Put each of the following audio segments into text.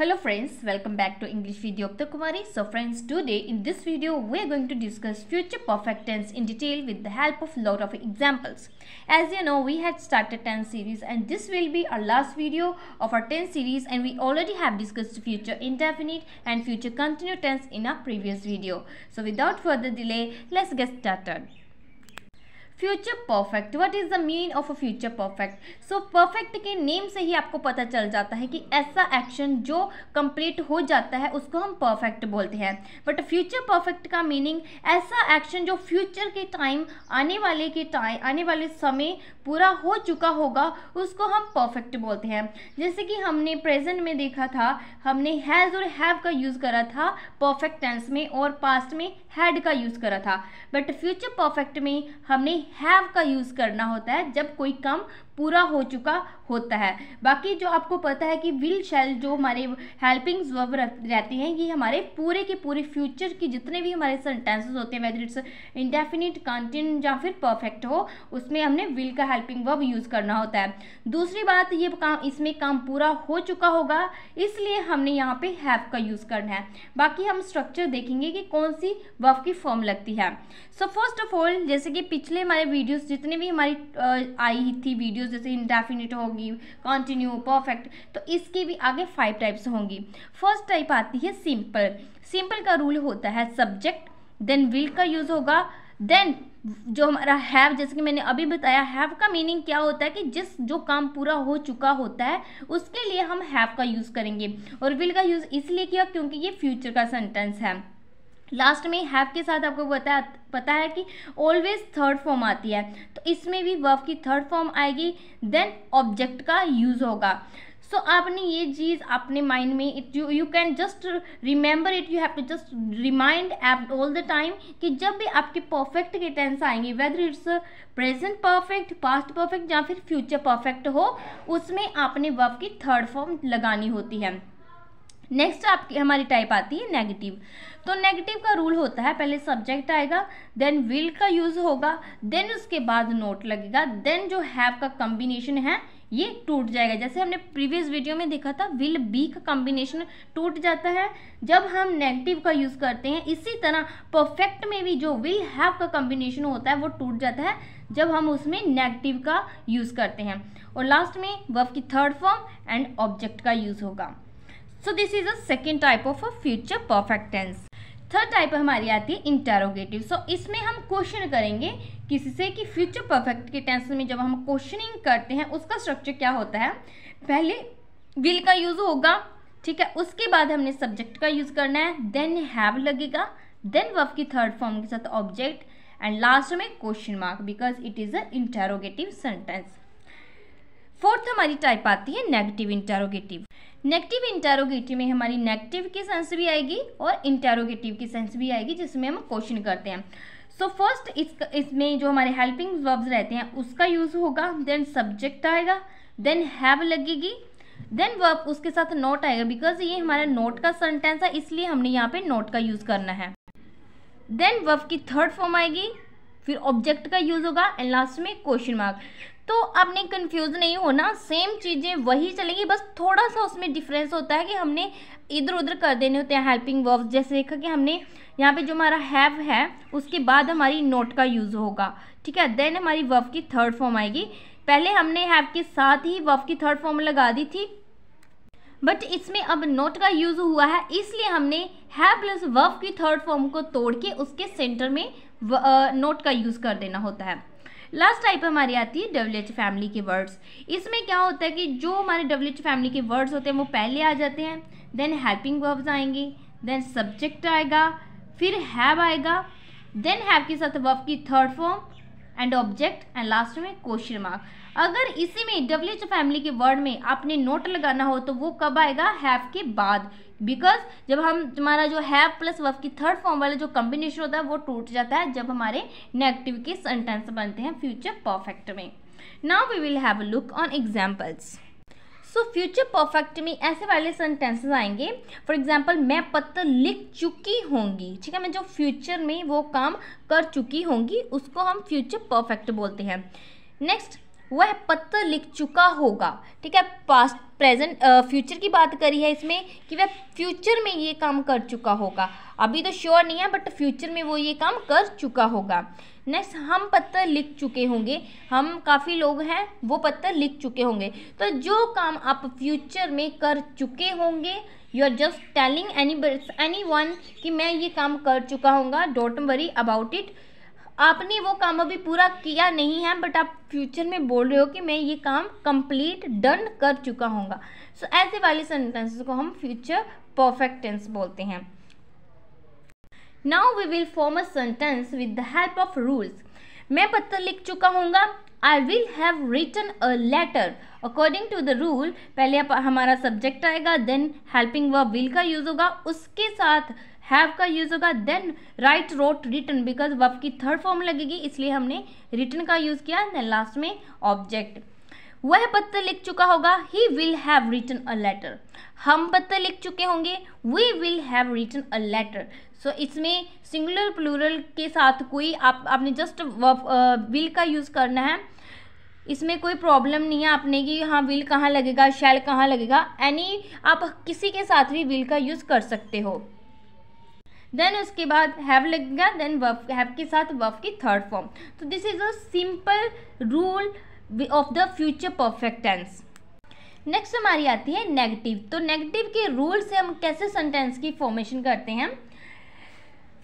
Hello friends, welcome back to English video of the Kumari. So friends, today in this video we are going to discuss future perfect tense in detail with the help of lot of examples. As you know, we had started ten series and this will be our last video of our ten series and we already have discussed future indefinite and future continuous tense in our previous video. So without further delay, let's get started. Future perfect what is the mean of a future perfect so perfect के name से ही आपको पता चल जाता है कि ऐसा एक्शन जो कंप्लीट हो जाता है उसको हम परफेक्ट बोलते हैं बट फ्यूचर परफेक्ट का मीनिंग ऐसा एक्शन जो फ्यूचर के टाइम आने वाले के टाइम आने वाले समय पूरा हो चुका होगा उसको हम परफेक्ट बोलते हैं जैसे कि हमने प्रेजेंट में देखा था हमने हैज़ और हैव का यूज़ करा था परफेक्ट टेंस में और पास्ट में हैड का यूज़ करा था बट फ्यूचर परफेक्ट में हमने हैव का यूज़ करना होता है जब कोई काम पूरा हो चुका होता है बाकी जो आपको पता है कि विल शेल जो हमारे हेल्पिंग वर्ब रहती हैं ये हमारे पूरे के पूरे फ्यूचर की जितने भी हमारे सेंटेंसेस होते हैं वेदर इट्स इंडेफिनिट कंटिन्यू या फिर परफेक्ट हो उसमें हमने विल का हेल्पिंग वर्ब यूज़ करना होता है दूसरी बात ये काम इसमें काम पूरा हो चुका होगा इसलिए हमने यहाँ पे हैव का यूज़ करना है बाकी हम स्ट्रक्चर देखेंगे कि कौन सी वर्ब की फॉर्म लगती है सो फर्स्ट ऑफ ऑल जैसे कि पिछले हमारे वीडियोज जितने भी हमारी आई थी वीडियोज जैसे इंडेफिनिट होगी कॉन्टिन्यू परफेक्ट तो इसकी भी आगे फाइव टाइप्स होंगी फर्स्ट टाइप आती है सिंपल सिंपल का रूल होता है सब्जेक्ट देन विल का यूज़ होगा देन जो हमारा हैव जैसे कि मैंने अभी बताया हैव का मीनिंग क्या होता है कि जिस जो काम पूरा हो चुका होता है उसके लिए हम हैव का यूज़ करेंगे और विल का यूज़ इसलिए किया क्योंकि ये फ्यूचर का सेंटेंस है लास्ट में हैव के साथ आपको पता पता है कि ऑलवेज थर्ड फॉर्म आती है तो इसमें भी वर्ब की थर्ड फॉर्म आएगी देन ऑब्जेक्ट का यूज़ होगा सो so, आपने ये चीज़ अपने माइंड में it you you can just remember it you have to just remind up all the time कि जब भी आपके परफेक्ट के टेंस आएंगे whether it's present perfect past perfect या फिर फ्यूचर परफेक्ट हो उसमें आपने वर्ब की थर्ड फॉर्म लगानी होती है नेक्स्ट आपकी हमारी टाइप आती है नेगेटिव तो नेगेटिव का रूल होता है पहले सब्जेक्ट आएगा देन विल का यूज़ होगा देन उसके बाद नोट लगेगा देन जो हैव का कॉम्बिनेशन है ये टूट जाएगा जैसे हमने प्रीवियस वीडियो में देखा था विल बी का कॉम्बिनेशन टूट जाता है जब हम नेगेटिव का यूज़ करते हैं इसी तरह परफेक्ट में भी जो विल हैव का कॉम्बिनेशन होता है वो टूट जाता है जब हम उसमें नेगेटिव का यूज़ करते हैं और लास्ट में वर्ब की थर्ड फॉर्म एंड ऑब्जेक्ट का यूज़ होगा so this is a second type of a future perfect tense third type हमारी आती है इंटेरोगेटिव सो so, इसमें हम क्वेश्चन करेंगे किसी से कि फ्यूचर परफेक्ट के टेंस में जब हम क्वेश्चनिंग करते हैं उसका स्ट्रक्चर क्या होता है पहले विल का यूज़ होगा ठीक है उसके बाद हमने सब्जेक्ट का यूज़ करना है देन हैव लगेगा देन वर्ब की थर्ड फॉर्म के साथ ऑब्जेक्ट एंड लास्ट में question mark because it is a interrogative sentence fourth हमारी टाइप आती है नेगेटिव इंटेरोगेटिव नेगेटिव इंटेरोगेटिव में हमारी नेगेटिव की सेंस भी आएगी और इंटेरोगेटिव की सेंस भी आएगी जिसमें हम क्वेश्चन करते हैं सो so फर्स्ट इस इसमें जो हमारे हेल्पिंग वर्ब्स रहते हैं उसका यूज़ होगा देन सब्जेक्ट आएगा देन हैव लगेगी देन वर्ब उसके साथ नोट आएगा बिकॉज ये हमारा नोट का सेंटेंस है इसलिए हमने यहाँ पे नोट का यूज़ करना है देन वर्ब की थर्ड फॉर्म आएगी फिर ऑब्जेक्ट का यूज़ होगा एंड लास्ट में क्वेश्चन मार्क तो आपने कंफ्यूज नहीं होना सेम चीज़ें वही चलेंगी बस थोड़ा सा उसमें डिफरेंस होता है कि हमने इधर उधर कर देने होते हैं हेल्पिंग वर्ब्स जैसे देखा कि हमने यहाँ पे जो हमारा हैव है उसके बाद हमारी नोट का यूज़ होगा ठीक है देन हमारी वर्ब की थर्ड फॉर्म आएगी पहले हमने हैव के साथ ही वर्ब की थर्ड फॉर्म लगा दी थी बट इसमें अब नोट का यूज़ हुआ है इसलिए हमने हैव प्लस वर्ब की थर्ड फॉर्म को तोड़ के उसके सेंटर में नोट uh, का यूज़ कर देना होता है लास्ट टाइप हमारी आती है डब्ल्यू फैमिली के वर्ड्स इसमें क्या होता है कि जो हमारे डब्ल्यू फैमिली के वर्ड्स होते हैं वो पहले आ जाते हैं देन हेल्पिंग वर्ब्स आएंगे देन सब्जेक्ट आएगा फिर हैव आएगा देन हैव के साथ वर्ब की third form and object and last में क्वेश्चन मार्क अगर इसी में डब्ल्यू एच फैमिली के वर्ड में आपने नोट लगाना हो तो वो कब आएगा हैव के बाद बिकॉज जब हम तुम्हारा जो है प्लस वफ की थर्ड फॉर्म वाला जो कॉम्बिनेशन होता है वो टूट जाता है जब हमारे नेगेटिव के सेंटेंस बनते हैं फ्यूचर परफेक्ट में now we will have look on examples so future perfect में ऐसे वाले सेंटेंसेस आएंगे फॉर एग्जाम्पल मैं पत्र लिख चुकी होंगी ठीक है मैं जो फ्यूचर में वो काम कर चुकी होंगी उसको हम फ्यूचर परफेक्ट बोलते हैं नेक्स्ट वह पत्र लिख चुका होगा ठीक है पास्ट प्रेजेंट फ्यूचर uh, की बात करी है इसमें कि वह फ्यूचर में ये काम कर चुका होगा अभी तो श्योर नहीं है बट फ्यूचर में वो ये काम कर चुका होगा नेक्स्ट हम पत्र लिख चुके होंगे हम काफ़ी लोग हैं वो पत्र लिख चुके होंगे तो जो काम आप फ्यूचर में कर चुके होंगे you are just telling any any one कि मैं ये काम कर चुका होंगे डोंट वरी अबाउट इट आपने वो काम अभी पूरा किया नहीं है बट आप फ्यूचर में बोल रहे हो कि मैं ये काम कंप्लीट डन कर चुका होगा सो so, ऐसे वाले सेंटेंस को हम फ्यूचर परफेक्ट टेंस बोलते हैं now we will form a sentence with the help of rules मैं पत्र लिख चुका हूँगा I will have return a letter according to the rule पहले हमारा सब्जेक्ट आएगा देन हेल्पिंग वर्ब विल का यूज़ होगा उसके साथ हैव का यूज होगा then write wrote return because वफ की थर्ड फॉर्म लगेगी इसलिए हमने रिटर्न का यूज किया देन लास्ट में ऑब्जेक्ट वह पत्र लिख चुका होगा he will have return a letter हम पत्र लिख चुके होंगे we will have return a letter so इसमें सिंगुलर प्लूरल के साथ कोई आप आपने जस्ट विल का यूज़ करना है इसमें कोई प्रॉब्लम नहीं है आपने कि हाँ विल कहाँ लगेगा शैल कहाँ लगेगा एनी आप किसी के साथ भी विल का यूज़ कर सकते हो देन उसके बाद हैव लगेगा देन वफ हैव के साथ वफ की थर्ड फॉर्म तो this is a simple rule of the future perfect tense next हमारी आती है नेगेटिव तो नेगेटिव के रूल से हम कैसे सेंटेंस की फॉर्मेशन करते हैं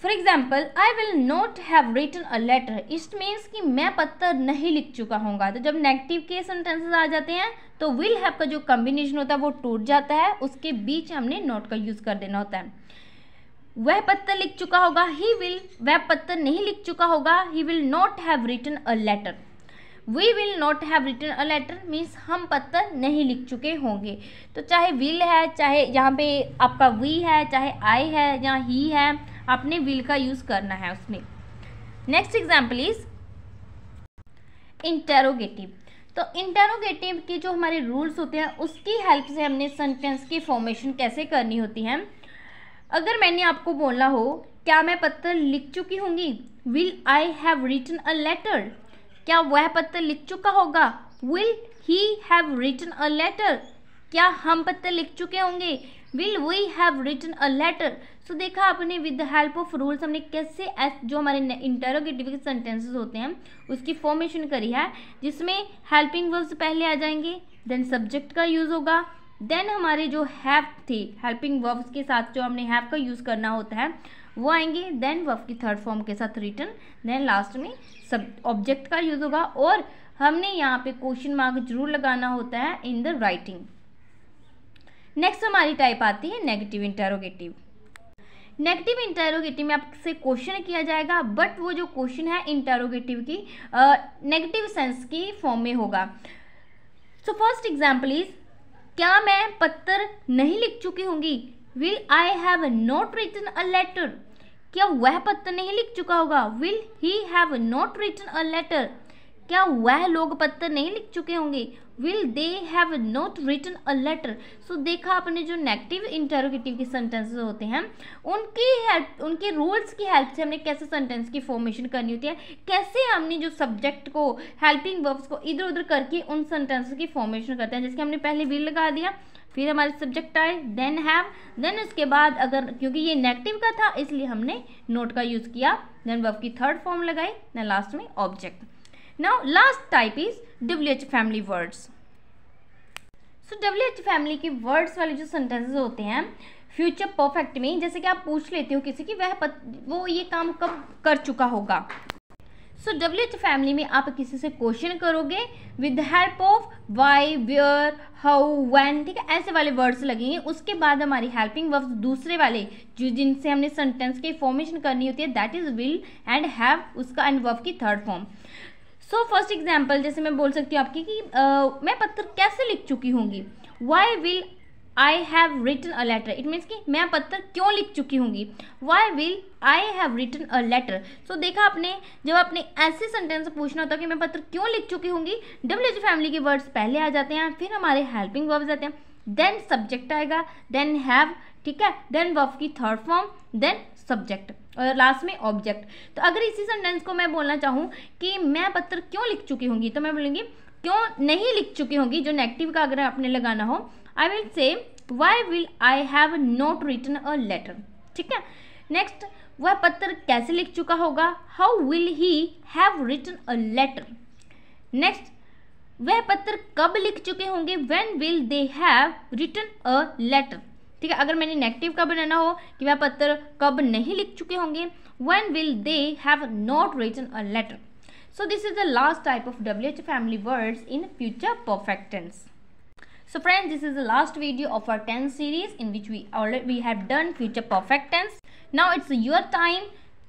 for example I will not have written a letter it means कि मैं पत्थर नहीं लिख चुका होगा तो जब नेगेटिव के सेंटेंसेस आ जाते हैं तो विल हैव का जो कम्बिनेशन होता है वो टूट जाता है उसके बीच हमने नॉट का यूज़ कर देना होता है वह पत्र लिख चुका होगा ही विल वह पत्र नहीं लिख चुका होगा he will not have written a letter we will not have written a letter means हम पत्र नहीं लिख चुके होंगे तो चाहे विल है चाहे यहाँ पे आपका वी है चाहे आई है या ही है आपने विल का यूज़ करना है उसमें नेक्स्ट एग्जाम्पल इज इंटेरोगेटिव तो इंटेरोगेटिव के जो हमारे रूल्स होते हैं उसकी हेल्प से हमने सेंटेंस की फॉर्मेशन कैसे करनी होती है अगर मैंने आपको बोलना हो क्या मैं पत्र लिख चुकी होंगी will I have written a letter क्या वह पत्र लिख चुका होगा will he have written a letter क्या हम पत्र लिख चुके होंगे will we have written a letter so देखा आपने with the help of rules हमने कैसे जो हमारे इंटरोगेटिव सेंटेंसेस होते हैं उसकी फॉर्मेशन करी है जिसमें हेल्पिंग वर्ब्स पहले आ जाएंगे देन सब्जेक्ट का यूज़ होगा देन हमारे जो हैव थी हेल्पिंग वर्ब्स के साथ जो हमने हैव का यूज़ करना होता है वो आएंगे देन वर्ब की थर्ड फॉर्म के साथ रिटर्न देन लास्ट में सब ऑब्जेक्ट का यूज़ होगा और हमने यहाँ पे क्वेश्चन मार्क जरूर लगाना होता है इन द राइटिंग नेक्स्ट हमारी टाइप आती है नेगेटिव इंटेरोगेटिव नेगेटिव इंटेरोगेटिव में आपसे क्वेश्चन किया जाएगा बट वो जो क्वेश्चन है इंटेरोगेटिव की नेगेटिव uh, सेंस की फॉर्म में होगा सो फर्स्ट एग्जाम्पल इज़ क्या मैं पत्र नहीं लिख चुकी होंगी will I have not written a letter क्या वह पत्र नहीं लिख चुका होगा will he have not written a letter क्या वह लोग पत्र नहीं लिख चुके होंगे will they have not return a letter so देखा आपने जो नेगेटिव इंटरोगेटिव के सेंटेंसेस होते हैं उनकी हेल्प उनके रूल्स की हेल्प से हमने कैसे सेंटेंस की फॉर्मेशन करनी होती है कैसे हमने जो सब्जेक्ट को हेल्पिंग वर्ब्स को इधर उधर करके उन सेंटेंसेस की फॉर्मेशन करते हैं जैसे हमने पहले विल लगा दिया फिर हमारे सब्जेक्ट आए देन हैव देन उसके बाद अगर क्योंकि ये नेगेटिव का था इसलिए हमने नोट का यूज़ किया देन वर्ब की थर्ड फॉर्म लगाई देन लास्ट में object now last type is WH family words so W H family के वर्ड्स वाले जो सेंटेंस होते हैं फ्यूचर परफेक्ट में जैसे कि आप पूछ लेते हो किसी की वह पत, वो ये काम कब कर चुका होगा सो डब्ल्यू एच फैमिली में आप किसी से क्वेश्चन करोगे with help of why where how when ठीक है ऐसे वाले वर्ड्स लगेंगे उसके बाद हमारी हेल्पिंग वर्ब्स दूसरे वाले जो जिनसे हमने सेंटेंस की फॉर्मेशन करनी होती है that is will and have उसका एंड वर्ब की third form so first example जैसे मैं बोल सकती हूँ आपकी कि uh, मैं पत्र कैसे लिख चुकी होंगी why will I have written a letter it means कि मैं पत्र क्यों लिख चुकी हूँगी why will I have written a letter so देखा आपने जब आपने ऐसे सेंटेंस पूछना होता है कि मैं पत्र क्यों लिख चुकी होंगी डब्ल्यू एच फैमिली के वर्ड्स पहले आ जाते हैं फिर हमारे हेल्पिंग वर्ब्स आते हैं देन सब्जेक्ट आएगा देन हैव ठीक है देन वर्ब की थर्ड फॉर्म देन सब्जेक्ट और लास्ट में ऑब्जेक्ट तो अगर इसी सेंटेंस को मैं बोलना चाहूँ कि मैं पत्र क्यों लिख चुकी होंगी तो मैं बोलूँगी क्यों नहीं लिख चुकी होंगी जो नेगेटिव का अगर आपने लगाना हो I will say why will I have not return a letter ठीक है नेक्स्ट वह पत्र कैसे लिख चुका होगा how will he have return a letter next वह पत्र कब लिख चुके होंगे when will they have return a letter ठीक है अगर मैंने नेगेटिव का बनाना हो कि मैं पत्र कब नहीं लिख चुके होंगे when will they have not written a letter so this is the last type of W H family words in future perfect tense so friend this is the last video of our tenth series in which we we have done future perfect tense now it's your time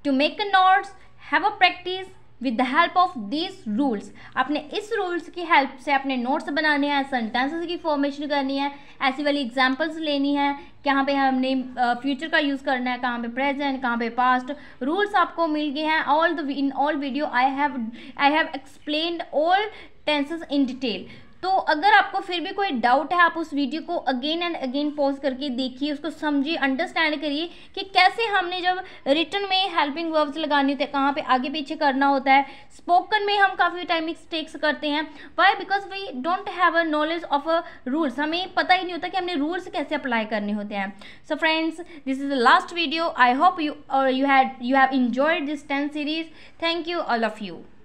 to make a notes have a practice with the help of this rules आपने इस rules की help से अपने notes बनाने हैं sentences की formation करनी है ऐसी वाली एग्जांपल्स लेनी है कहाँ पे हमने फ्यूचर का यूज़ करना है कहाँ पे प्रेजेंट कहाँ पे पास्ट रूल्स आपको मिल गए हैं all the in all video I have I have explain all tenses in detail तो अगर आपको फिर भी कोई डाउट है आप उस वीडियो को अगेन एंड अगेन पॉज करके देखिए उसको समझिए अंडरस्टैंड करिए कि कैसे हमने जब रिटर्न में हेल्पिंग वर्ब्स लगानी होते हैं कहाँ पे आगे पीछे करना होता है स्पोकन में हम काफ़ी टाइम मिस्टेक्स करते हैं why because we don't have a knowledge of a rules हमें पता ही नहीं होता कि हमने रूल्स कैसे अप्लाई करने होते हैं so friends this is the last video I hope you you had you have enjoyed this ten series thank you all of you